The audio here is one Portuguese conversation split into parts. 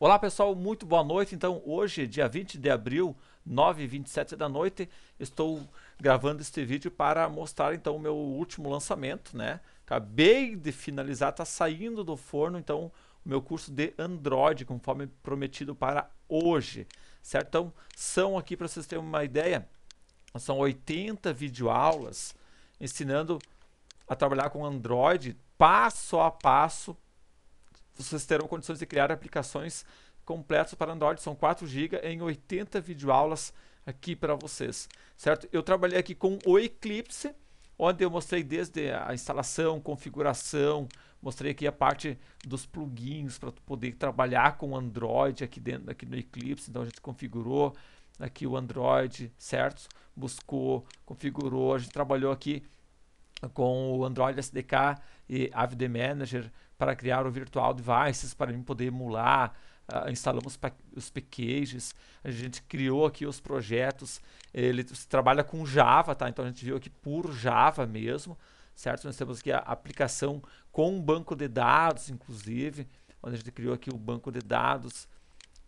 Olá pessoal, muito boa noite. Então, hoje, dia 20 de abril, 9h27 da noite, estou gravando este vídeo para mostrar então o meu último lançamento, né? Acabei de finalizar, está saindo do forno, então, o meu curso de Android, conforme prometido para hoje, certo? Então, são aqui para vocês terem uma ideia, são 80 videoaulas ensinando a trabalhar com Android passo a passo vocês terão condições de criar aplicações completas para Android, são 4 GB em 80 videoaulas aqui para vocês, certo? Eu trabalhei aqui com o Eclipse, onde eu mostrei desde a instalação, configuração, mostrei aqui a parte dos plugins para poder trabalhar com Android aqui dentro aqui no Eclipse, então a gente configurou aqui o Android, certo? Buscou, configurou, a gente trabalhou aqui com o Android SDK e AVD Manager, para criar o virtual devices, para mim poder emular. Uh, instalamos os packages, a gente criou aqui os projetos. Ele trabalha com Java, tá? Então a gente viu aqui puro Java mesmo, certo? Nós temos aqui a aplicação com um banco de dados, inclusive, onde a gente criou aqui o banco de dados.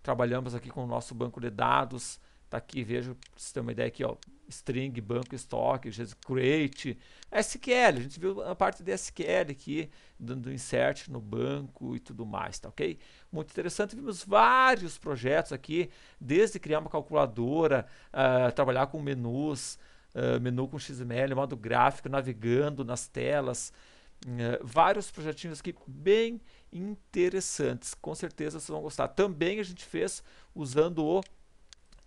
Trabalhamos aqui com o nosso banco de dados. Tá aqui, vejo, para você ter uma ideia aqui, ó, string, banco estoque, create, SQL. A gente viu a parte de SQL aqui, dando insert no banco e tudo mais, tá ok? Muito interessante. Vimos vários projetos aqui, desde criar uma calculadora, uh, trabalhar com menus, uh, menu com XML, modo gráfico, navegando nas telas. Uh, vários projetinhos aqui bem interessantes, com certeza vocês vão gostar. Também a gente fez usando o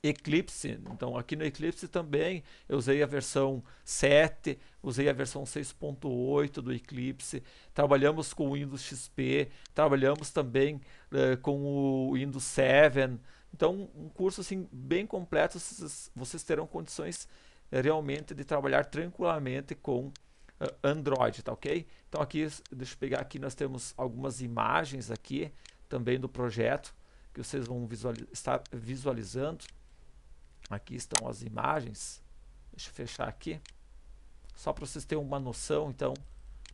Eclipse. Então aqui no Eclipse também eu usei a versão 7, usei a versão 6.8 do Eclipse. Trabalhamos com o Windows XP, trabalhamos também uh, com o Windows 7. Então um curso assim bem completo, vocês, vocês terão condições eh, realmente de trabalhar tranquilamente com uh, Android, tá ok? Então aqui, deixa eu pegar aqui, nós temos algumas imagens aqui também do projeto que vocês vão visualiz estar visualizando. Aqui estão as imagens. Deixa eu fechar aqui. Só para vocês terem uma noção, então,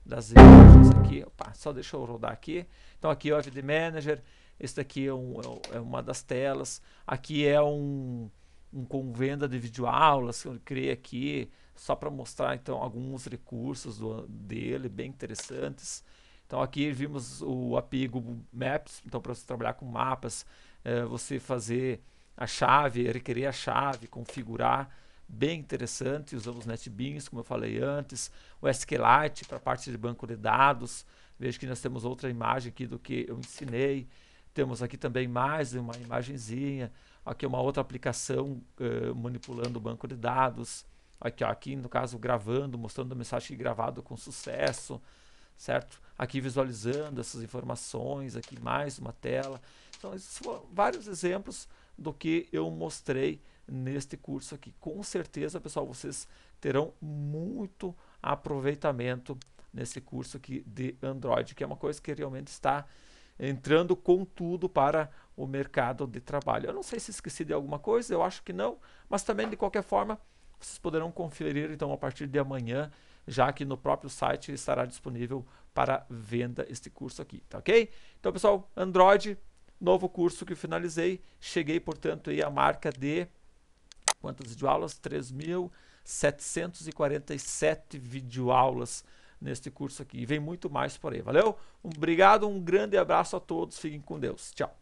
das imagens aqui. Opa, só deixa eu rodar aqui. Então aqui é o AVD Manager. Esse daqui é, um, é, é uma das telas. Aqui é um, um com venda de videoaulas que eu criei aqui, só para mostrar então alguns recursos do, dele, bem interessantes. Então aqui vimos o API Google Maps, então para você trabalhar com mapas, é, você fazer a chave, requerer a chave, configurar, bem interessante. Usamos NetBeans, como eu falei antes, o SQLite para a parte de banco de dados. Veja que nós temos outra imagem aqui do que eu ensinei. Temos aqui também mais uma imagenzinha. Aqui é uma outra aplicação uh, manipulando o banco de dados. Aqui, ó, aqui, no caso, gravando, mostrando a mensagem gravada com sucesso, certo? Aqui visualizando essas informações, aqui mais uma tela. Então, esses foram vários exemplos do que eu mostrei neste curso aqui. Com certeza, pessoal, vocês terão muito aproveitamento nesse curso aqui de Android, que é uma coisa que realmente está entrando com tudo para o mercado de trabalho. Eu não sei se esqueci de alguma coisa, eu acho que não, mas também de qualquer forma, vocês poderão conferir então a partir de amanhã, já que no próprio site estará disponível para venda este curso aqui, tá OK? Então, pessoal, Android Novo curso que finalizei, cheguei, portanto, aí à marca de quantas videoaulas? 3.747 videoaulas neste curso aqui. E vem muito mais por aí. Valeu? obrigado, um grande abraço a todos. Fiquem com Deus. Tchau.